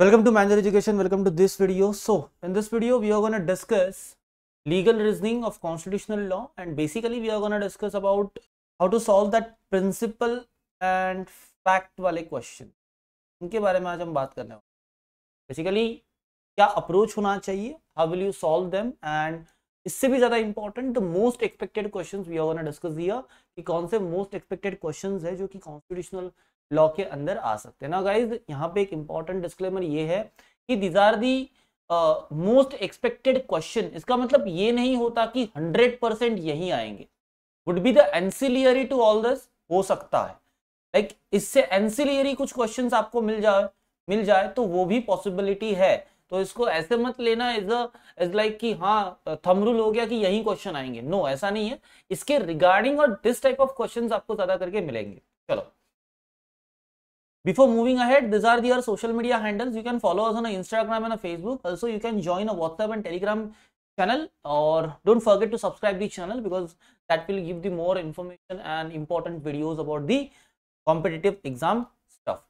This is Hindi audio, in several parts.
Welcome to manager Education. Welcome to this video. So, in this video, we are going to discuss legal reasoning of constitutional law and basically we are going to discuss about how to solve that principle and fact वाले question. इनके बारे में आज हम बात करने वाले बेसिकली क्या अप्रोच होना चाहिए how will you solve them and इससे भी ज़्यादा important most expected question we are gonna discuss दिया कि कौन से मोस्ट एक्सपेक्टेड क्वेश्चन है जो कि कॉन्स्टिट्यूशनल लॉ के अंदर आ सकते हैं ना गाइज यहाँ पे एक इंपॉर्टेंट डिस्क्लेमर ये है कि these are the most expected question इसका मतलब ये नहीं होता कि हंड्रेड परसेंट यही आएंगे would be the ancillary to all this हो सकता है लाइक like, इससे एंसिलियरी कुछ क्वेश्चन आपको मिल जाए मिल जाए तो वो भी पॉसिबिलिटी है तो इसको ऐसे मत लेना इज इज लाइक कि हाँ थम हो गया कि यही क्वेश्चन आएंगे नो no, ऐसा नहीं है इसके रिगार्डिंग और दिस टाइप ऑफ क्वेश्चन आपको ज्यादा करके मिलेंगे चलो Before moving ahead, these are our social media handles. You can follow us on Instagram and Facebook. Also, you can join a WhatsApp and Telegram channel or don't forget to subscribe the channel because that will give the more information and important videos about the competitive exam stuff.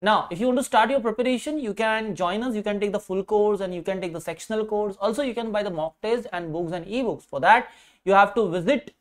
Now, if you want to start your preparation, you can join us. You can take the full course and you can take the sectional course. Also, you can buy the mock test and books and ebooks. For that, you have to visit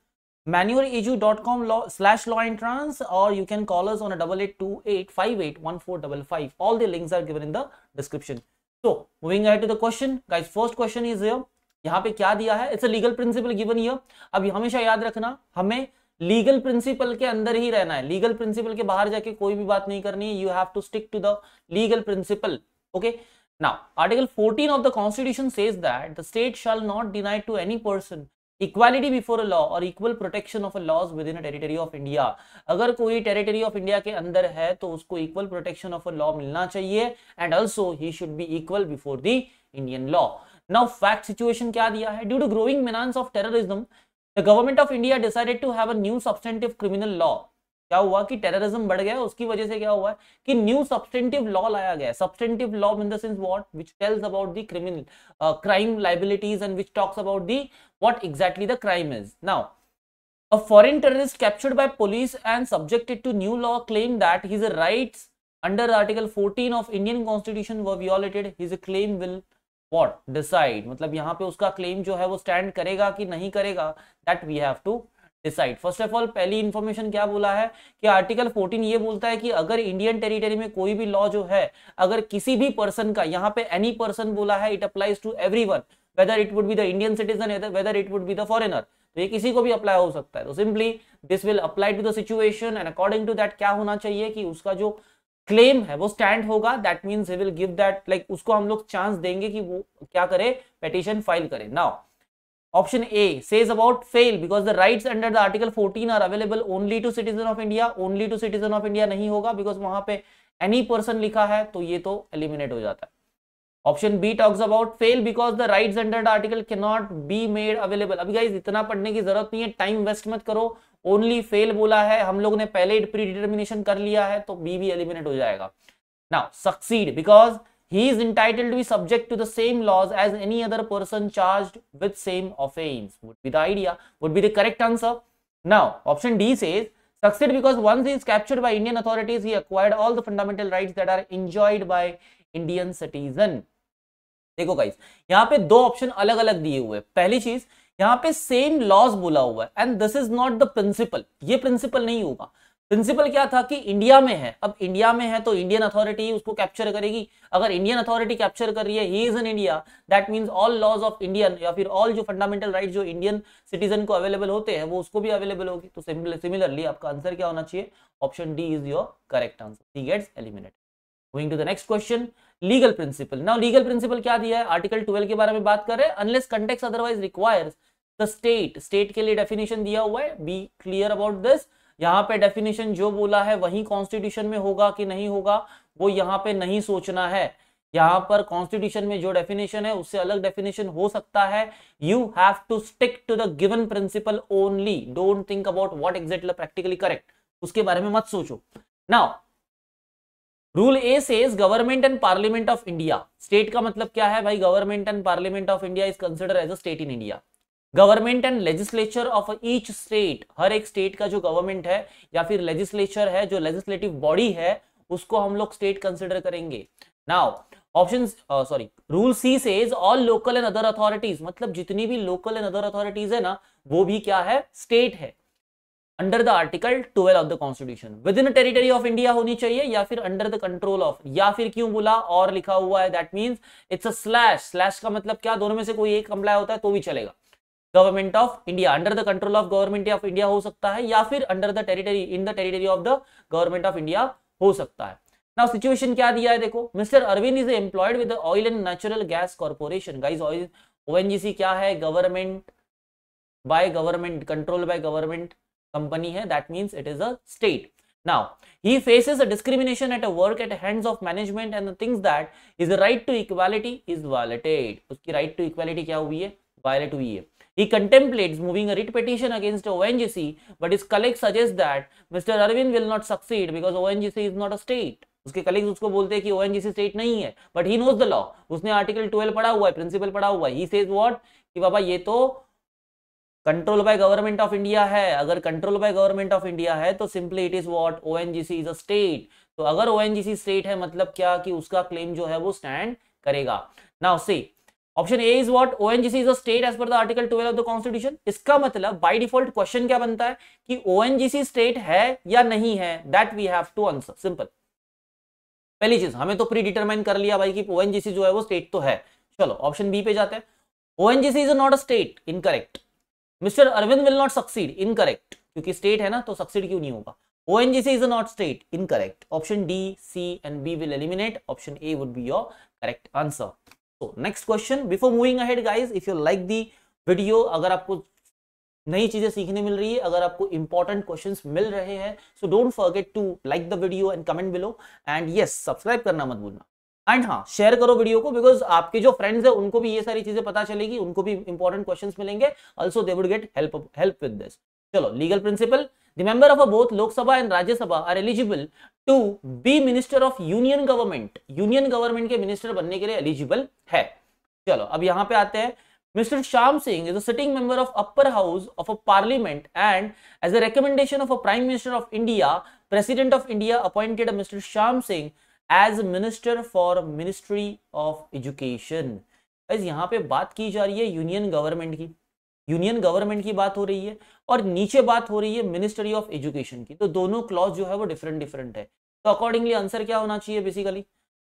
manualu.com slash law entrance or you can call us on a double eight two eight five eight one four double five all the links are given in the description so moving ahead to the question guys first question is here यहाँ पे क्या दिया है it's a legal principle given year अब हमेशा याद रखना हमें लीगल प्रिंसिपल के अंदर ही रहना है लीगल प्रिंसिपल के बाहर जाके कोई भी बात नहीं करनी है you have to stick to the legal principle okay now article 14 of the constitution says that the state shall not denied to any person equality before law और equal protection of laws within territory of India अगर कोई टेरिटरी ऑफ इंडिया के अंदर है तो उसको equal protection of a law मिलना चाहिए and also he should be equal before the Indian law now fact situation क्या दिया है due to growing menace of terrorism the government of India decided to have a new substantive criminal law क्या हुआ कि टेररिज्म बढ़ गया उसकी वजह से क्या हुआ है? कि न्यू सब्सटेंटिव लॉ लाया गया substantive law in the sense what which tells about the criminal crime liabilities and which talks about the what exactly the crime is. Now, a foreign terrorist captured by police and subjected to new law claim that his rights under Article 14 of Indian Constitution were violated. His claim will what decide. matlab yahan pe uska claim jo hai wo stand karega ki nahi karega That we have to decide first of all पहली इंफॉर्मेशन क्या बोला है कि आर्टिकल 14 ये बोलता है कि अगर इंडियन टेरिटरी में कोई भी लॉ जो है अगर किसी भी पर्सन का यहाँ पे एनी पर्सन बोला है it applies to everyone whether it would be the indian citizen either whether it would be the foreigner तो ये किसी को भी अप्लाई हो सकता है तो simply this will apply to the situation and according to that क्या होना चाहिए कि उसका जो क्लेम है वो स्टैंड होगा that means will give that like उसको हम लोग चांस देंगे कि वो क्या करे पेटिशन फाइल करे now option A says about fail because the right under the article fourteen are available only to citizen of India only to citizen of India नहीं होगा बिकॉज वहां पे एनी पर्सन लिखा है तो ये तो एलिमिनेट हो जाता है option B talks about fail because the right under the article के नॉट बी मेड अवेलेबल अभी गाइज इतना पढ़ने की जरूरत नहीं है टाइम वेस्ट मत करो ओनली फेल बोला है हम लोग ने पहले प्री डिटर्मिनेशन कर लिया है तो बी भी एलिमिनेट हो जाएगा now succeed because he is entitled to be subject to the same laws as any other person charged with same offence. would be the idea would be the correct answer now option d says succeed because once he is captured by indian authorities he acquired all the fundamental rights that are enjoyed by indian citizen देखो गाइस यहाँ पे दो ऑप्शन अलग अलग दिए हुए हैं पहली चीज यहाँ पे सेम लॉज बोला हुआ है and this is not the principle ये प्रिंसिपल नहीं होगा प्रिंसिपल क्या था कि इंडिया में है अब इंडिया में है तो इंडियन अथॉरिटी उसको कैप्चर करेगी अगर इंडियन अथॉरिटी कैप्चर कर रही है he is in India that means all laws of Indian या फिर ऑल जो फंडामेंटल राइट जो इंडियन सिटीजन को अवेलेबल होते हैं वो उसको भी अवेलेबल होगी तो सिमिलरली आपका आंसर क्या होना चाहिए option D is your correct answer he gets eliminate going to the next question legal principle now legal principle क्या दिया है आर्टिकल ट्वेल्व के बारे में बात कर रहे हैं unless context otherwise requires the state state के लिए डेफिनेशन दिया हुआ है बी क्लियर अबाउट दिस यहाँ पे डेफिनेशन जो बोला है वही कॉन्स्टिट्यूशन में होगा कि नहीं होगा वो यहाँ पे नहीं सोचना है यहाँ पर कॉन्स्टिट्यूशन में जो डेफिनेशन है उससे अलग डेफिनेशन हो सकता है you have to stick to the given principle only don't think about what exactly practically correct उसके बारे में मत सोचो now rule A says government and parliament of India state का मतलब क्या है भाई government and parliament of India is consider as a state in India government and legislature of each state हर एक स्टेट का जो गवर्नमेंट है या फिर लेजिस्लेचर है जो लेजिस्लेटिव बॉडी है उसको हम लोग स्टेट कंसिडर करेंगे now option sorry rule C says all local and other authorities मतलब जितनी भी लोकल एंड अदर अथॉरिटीज है ना वो भी क्या है स्टेट है under the article twelve of the constitution within territory of India होनी चाहिए या फिर अंडर द कंट्रोल ऑफ या फिर क्यों बोला और लिखा हुआ है that mean it's a slash slash का मतलब क्या दोनों में से कोई एक कम्प्लाई होता है तो भी चलेगा government of India under the control of government of India हो सकता है या फिर under the territory in the territory of the government of India हो सकता है नाउ सिचुएशन क्या दिया है देखो mister Arvind is employed with oil and natural gas corporation guys oil ONGC क्या है government by government control by government company hai that means it is a state now he faces a discrimination at a work at hands of management and thinks that his right to equality is violated उसकी right to equality क्या हुई है violate हुई है He contemplates moving a writ petition against ONGC, but his colleague suggests that Mr. Arvind will not succeed because ONGC is not a state. उसके colleagues उसको बोलते हैं कि ongc state नहीं है but he knows the law उसने article 12 पढ़ा हुआ है principle पढ़ा हुआ है he says what कि बाबा ये तो control by government of India है अगर control by government of India है तो simply it is what O is a state तो अगर ओ स्टेट है मतलब क्या कि उसका क्लेम जो है वो स्टैंड करेगा now C option A is what ONGC is a state as per the article 12 of the constitution इसका मतलब बाय डिफॉल्ट क्वेश्चन क्या बनता है कि ओएनजीसी स्टेट है या नहीं है that we have to answer simple पहली चीज हमें तो प्री डिटरमाइन कर लिया भाई कि ओएनजीसी जो है वो स्टेट तो है चलो ऑप्शन बी पे जाते हैं ONGC is not a state incorrect mister Arvind will not succeed incorrect क्योंकि स्टेट है ना तो सक्सीड क्यों नहीं होगा O N G C is not state incorrect option D C and B will eliminate option A would be your correct answer तो next question before moving ahead guys if you like the video अगर आपको नई चीजें सीखने मिल रही है अगर आपको इंपॉर्टेंट क्वेश्चंस मिल रहे हैं so don't forget to like the video and comment below and yes subscribe करना मत भूलना एंड हाँ शेयर करो वीडियो को बिकॉज आपके जो फ्रेंड्स है उनको भी ये सारी चीजें पता चलेगी उनको भी इंपॉर्टेंट क्वेश्चन मिलेंगे also they would get help help with this चलो legal principle the member of a both Lok Sabha and Rajya Sabha are eligible to be minister of union government union government के मिनिस्टर बनने के लिए एलिजिबल है चलो अब यहाँ पे आते हैं mister Shyam Singh is a sitting member of upper house of a parliament and as a recommendation of a prime minister of India president of India appointed mister Shyam Singh as minister for ministry of education यहाँ पे बात की जा रही है यूनियन गवर्नमेंट की यूनियन गवर्नमेंट की बात हो रही है और नीचे बात हो रही है मिनिस्ट्री ऑफ एजुकेशन की तो दोनों क्लॉज जो है वो डिफरेंट डिफरेंट है तो अकॉर्डिंगली आंसर क्या होना चाहिए बेसिकली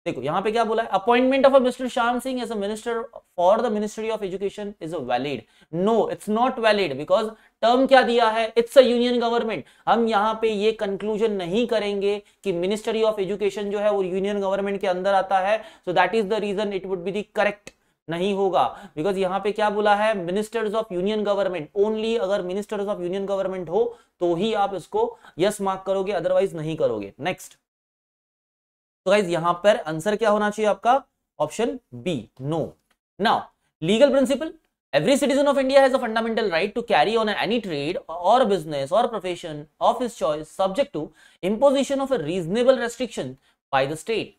देखो यहाँ पे क्या बोला है appointment of mister Shyam Singh as a minister for the ministry of education is a valid no it's not valid because term क्या दिया है इट्स अ यूनियन गवर्नमेंट हम यहाँ पे ये कंक्लूजन नहीं करेंगे कि मिनिस्ट्री ऑफ एजुकेशन जो है वो यूनियन गवर्नमेंट के अंदर आता है so that is the reason it would be the correct नहीं होगा बिकॉज यहाँ पे क्या बोला है ministers of union government only अगर मिनिस्टर्स ऑफ यूनियन गवर्नमेंट हो तो ही आप इसको यस मार्क करोगे अदरवाइज नहीं करोगे नेक्स्ट तो गाइज यहां पर आंसर क्या होना चाहिए आपका option B no now legal principle Every citizen of India has a fundamental right to carry on any trade or business or profession of his choice subject to imposition of a reasonable restriction by the state.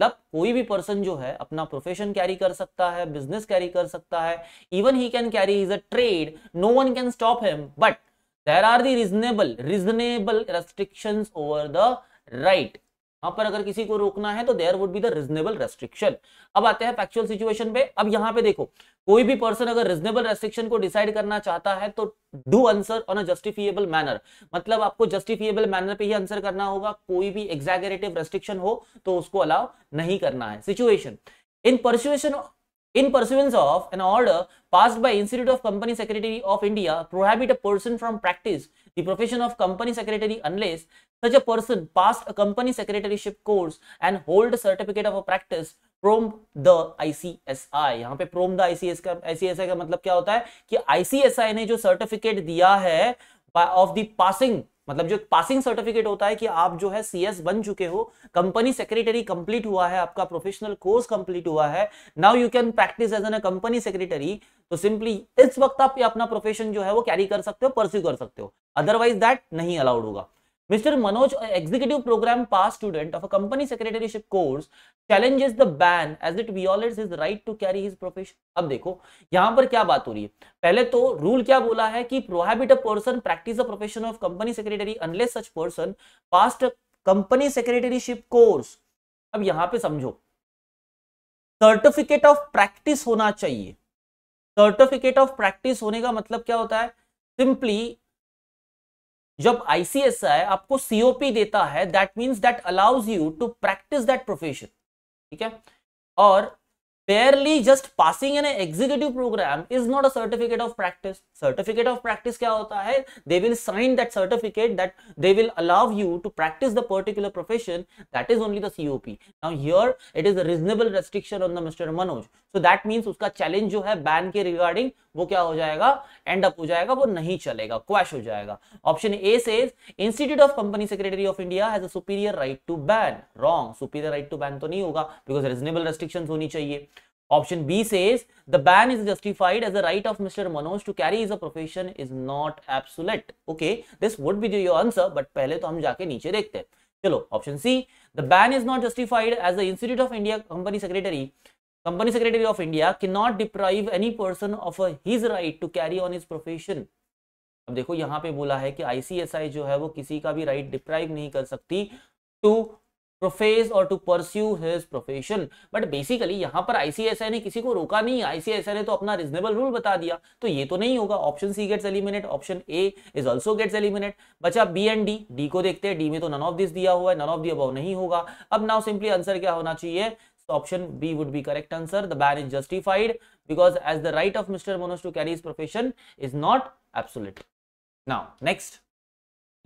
मतलब कोई भी पर्सन जो है अपना प्रोफेशन कैरी कर सकता है बिजनेस कैरी कर सकता है even he can carry is a trade no one can stop him but there are the reasonable reasonable restrictions over the right वहां पर अगर किसी को रोकना है तो there would be the reasonable restriction अब आते हैं फैक्चुअल सिचुएशन पे अब यहाँ पे देखो कोई भी पर्सन अगर रिजनेबल रेस्ट्रिक्शन को डिसाइड करना चाहता है तो do answer on a justifiable manner मतलब आपको जस्टिफिएबल मैनर पे ही आंसर करना होगा कोई भी एग्जैगरेटिव रेस्ट्रिक्शन हो तो उसको अलाउ नहीं करना है situation in persuasion in pursuance of an order passed by institute of company secretary of india prohibit a person from practice the profession of company secretary unless such a person passed a company secretaryship course and hold certificate of a practice from the ICSI यहाँ पे फ्रॉम द आईसीएस का आईसीएसआई का मतलब क्या होता है कि आईसीएसआई ने जो सर्टिफिकेट दिया है ऑफ द पासिंग मतलब जो पासिंग सर्टिफिकेट होता है कि आप जो है सीएस बन चुके हो कंपनी सेक्रेटरी कंप्लीट हुआ है आपका प्रोफेशनल कोर्स कंप्लीट हुआ है now you can practice as an company secretary तो सिंपली इस वक्त आप अपना प्रोफेशन जो है वो कैरी कर सकते हो परस्यू कर सकते हो अदरवाइज दैट नहीं अलाउड होगा Mr. Manoj, executive program pass student of a company secretaryship course, challenges the ban as it violates his right to carry his profession. अब देखो यहाँ पर क्या बात हो रही है पहले तो रूल क्या बोला है कि prohibit a person practice the profession of company secretary unless such person passed a company secretaryship course. अब यहाँ पे समझो सर्टिफिकेट ऑफ प्रैक्टिस होना चाहिए सर्टिफिकेट ऑफ प्रैक्टिस होने का मतलब क्या होता है सिंपली जब आईसीएसआई आपको सीओपी देता है that means that allows you to practice that profession ठीक है और barely just passing an executive program is not a certificate of practice certificate of practice kya hota hai they will sign that certificate that they will allow you to practice the particular profession that is only the cop now here it is a reasonable restriction on the mr manoj so that means uska challenge jo hai ban ke regarding wo kya ho jayega end up ho jayega wo nahi chalega quash ho jayega option a says institute of company secretary of india has a superior right to ban wrong superior right to ban to nahi hoga because reasonable restrictions honi chahiye Option B says the ban is justified as the right of Mr. Manoj to carry his profession is not absolute. Okay, this would be your answer, but पहले तो हम जाके नीचे देखते हैं चलो option C the ban is not justified as the of India company secretary company secretary of India can not deprive any person of his right to carry on his profession अब देखो यहाँ पे बोला है कि आईसीएसआई जो है वो किसी का भी राइट right डिप्राइव नहीं कर सकती टू प्रोफेस और to pursue his profession but basically यहां पर आईसीएसआई ने किसी को रोका नहीं आईसीएसआई ने तो अपना रिजनेबल रूल बता दिया तो ये तो नहीं होगा option C gets eliminate option A is also gets eliminate बचा बी एंड डी डी को देखते हैं डी में तो नन ऑफ दिस दिया हुआ है नन ऑफ दी अबाव नहीं होगा अब नाउ सिंपली आंसर क्या होना चाहिए option B would be correct answer the ban is justified because as the right of mister Monos to carry his profession is not absolute. Now next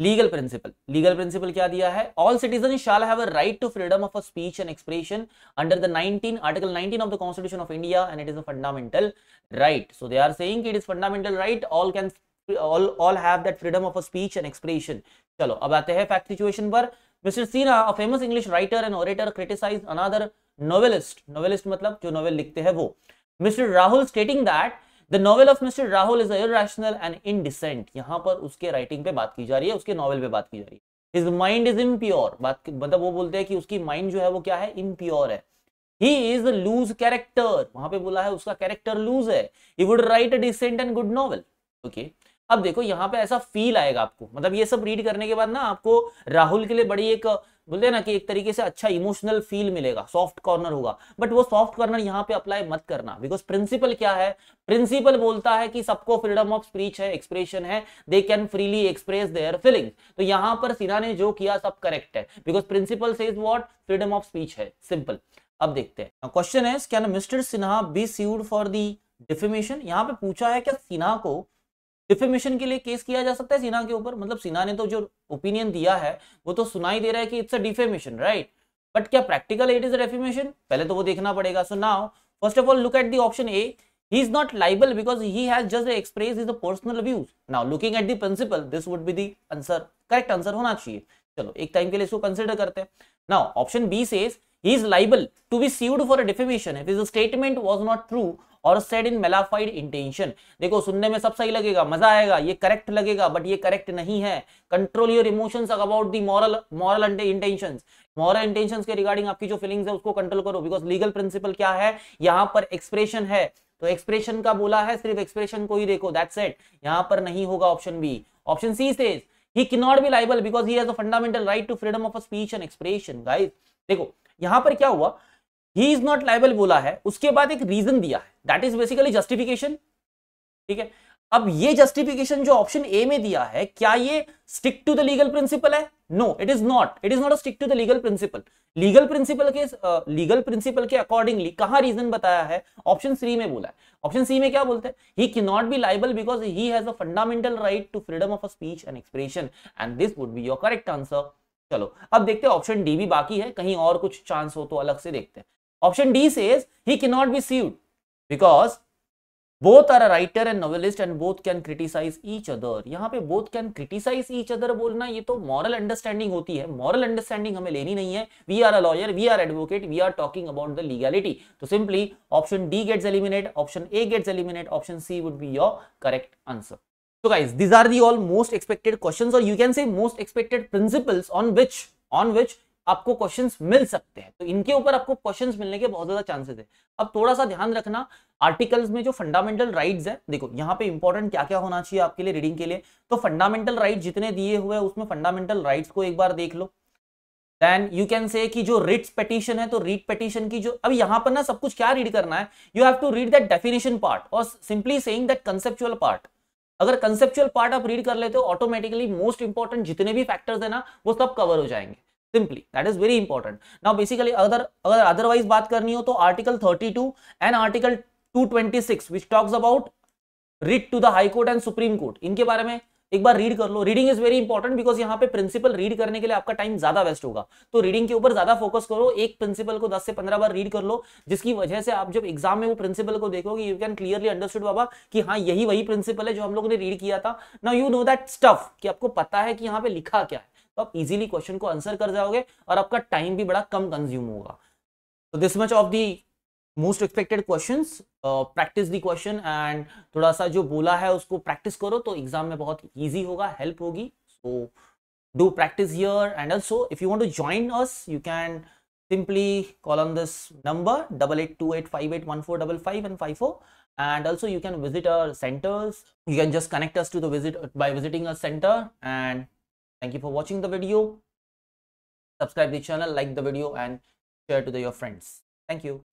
legal principle legal principle क्या दिया है all citizen shall have a right to freedom of speech and expression under the 19 article 19 of the constitution of India and it is a fundamental right so they are saying it is fundamental right all can all all have that freedom of speech and expression चलो अब आते हैं फैक्ट सिचुएशन पर mister Sina a famous English writer and orator criticise another novelist novelist मतलब जो नोवेल लिखते हैं वो mister Rahul stating that the novel of mister Rahul is irrational and indecent यहाँ पर उसके राइटिंग पे बात की जा रही है उसके नॉवल पे बात की जा रही है His mind is impure. बात मतलब वो बोलते हैं कि उसकी माइंड जो है वो क्या है इम्प्योर है ही इज लूज कैरेक्टर वहां पे बोला है उसका कैरेक्टर लूज है he would write a decent and good novel okay अब देखो यहाँ पे ऐसा फील आएगा आपको मतलब ये सब रीड करने के बाद ना आपको राहुल के लिए बड़ी एक बोलते ना कि एक तरीके से अच्छा इमोशनल फील मिलेगा सॉफ्ट कॉर्नर होगा बट वो सॉफ्ट कॉर्नर यहाँ पे अप्लाई मत करना बिकॉज प्रिंसिपल क्या है प्रिंसिपल बोलता है कि सबको फ्रीडम ऑफ स्पीच है एक्सप्रेशन है they can freely express their feeling तो यहाँ पर सिन्हा ने जो किया सब करेक्ट है because principle says what freedom of speech है सिंपल अब देखते हैं क्वेश्चन है can mister Sinha be sued for the defamation यहाँ पे पूछा है क्या सिन्हा को डिफेमेशन के लिए केस किया जा सकता है सिन्हा के ऊपर मतलब सिन्हा ने तो जो ओपिनियन दिया है वो तो सुनाई दे रहा है कि it's a defamation right but क्या प्रैक्टिकल इट इज डिफेमेशन पहले तो वो देखना पड़ेगा so now first of all look at the option A he is not liable because he has just express is a personal views now looking at the principle this would be the answer correct answer होना चाहिए चलो एक टाइम के लिए इसको कंसिडर करते हैं now option B says he is liable to be sued for a defamation if is statement was not true और सेड इन मेलाफाइड इंटेंशन देखो सुनने में सब सही लगेगा मजा आएगा ये करेक्ट लगेगा बट ये करेक्ट नहीं है control your emotion about the moral moral intention moral intention के रिगार्डिंग आपकी जो फीलिंग है उसको कंट्रोल करो बिकॉज लीगल प्रिंसिपल क्या है यहाँ पर एक्सप्रेशन है तो एक्सप्रेशन का बोला है सिर्फ एक्सप्रेशन को ही देखो दैट सेट यहाँ पर नहीं होगा option B option C says he cannot be liable because he has a fundamental right to freedom of a speech and expression guys देखो यहां पर क्या हुआ ही इज नॉट लाइबल बोला है उसके बाद एक रीजन दिया है दैट इज बेसिकली जस्टिफिकेशन ठीक है अब ये जस्टिफिकेशन जो ऑप्शन ए में दिया है क्या ये stick to the legal principle है no it is not it is not stick to the legal principle legal principle के लीगल uh, प्रिंसिपल के अकॉर्डिंगली कहा रीजन बताया है ऑप्शन सी में बोला है ऑप्शन सी में क्या बोलते हैं ही के not be liable because he has a fundamental right to freedom of speech and expression and this would be your correct answer चलो अब देखते हैं ऑप्शन डी भी बाकी है कहीं और कुछ चांस हो तो अलग से देखते हैं Option D says he cannot be sued because both are a writer and novelist and both can criticize each other. यहाँ पे both can criticize each other बोलना ये तो moral understanding होती है moral understanding हमें लेनी नहीं है We are a lawyer, we are advocate, we are talking about the legality. तो simply option D gets eliminated, option A gets eliminated, option C would be your correct answer. So guys, these are the all most expected questions or you can say most expected principles on which on which आपको क्वेश्चंस मिल सकते हैं तो इनके ऊपर आपको क्वेश्चंस मिलने के बहुत ज्यादा चांसेस है अब थोड़ा सा ध्यान रखना आर्टिकल्स में जो फंडामेंटल राइट्स है देखो यहाँ पे इंपॉर्टेंट क्या क्या होना चाहिए आपके लिए रीडिंग के लिए तो फंडामेंटल राइट जितने दिए हुए हैं उसमें फंडामेंटल राइट्स को एक बार देख लो देन यू कैन से कि जो रिट्स पटिशन है तो रीट पटिशन की जो अब यहाँ पर ना सब कुछ क्या रीड करना है you have to read that definition part और simply saying that conceptual part अगर कंसेप्चुअल पार्ट आप रीड कर लेते हो ऑटोमेटिकली मोस्ट इंपॉर्टेंट जितने भी फैक्टर्स है ना वो सब कवर हो जाएंगे simply that is very important now basically अगर अगर अदरवाइज बात करनी हो तो article 32 and article 226 which talks about writ to the high court and supreme court इनके बारे में एक बार रीड कर लो reading is very important because यहाँ पे प्रिंसिपल रीड करने के लिए आपका टाइम ज्यादा वेस्ट होगा तो रीडिंग के ऊपर ज्यादा फोकस करो एक प्रिंसिपल को 10 से 15 बार रीड कर लो जिसकी वजह से आप जब एग्जाम में वो प्रिंसिपल को देखोगे यू कैन क्लियरली अंडरस्टूड बाबा कि हाँ यही वही प्रिंसिपल है जो हम लोगों ने रीड किया था ना यू नो दैट स्टफ कि आपको पता है कि यहाँ पे लिखा क्या है तो आप इजीली क्वेश्चन को आंसर कर जाओगे और आपका टाइम भी बड़ा कम कंज्यूम होगा तो this much of the most expected question practice the question and थोड़ा सा जो बोला है उसको प्रैक्टिस करो तो एग्जाम में बहुत ईजी होगा हेल्प होगी सो डू प्रैक्टिस यर and also if you want to join us you can simply call on this number 8828581455 and 54 and also you can visit our centers you can just connect us to the visit by visiting our center and Thank you for watching the video. Subscribe the channel, like the video and share to the, your friends. Thank you.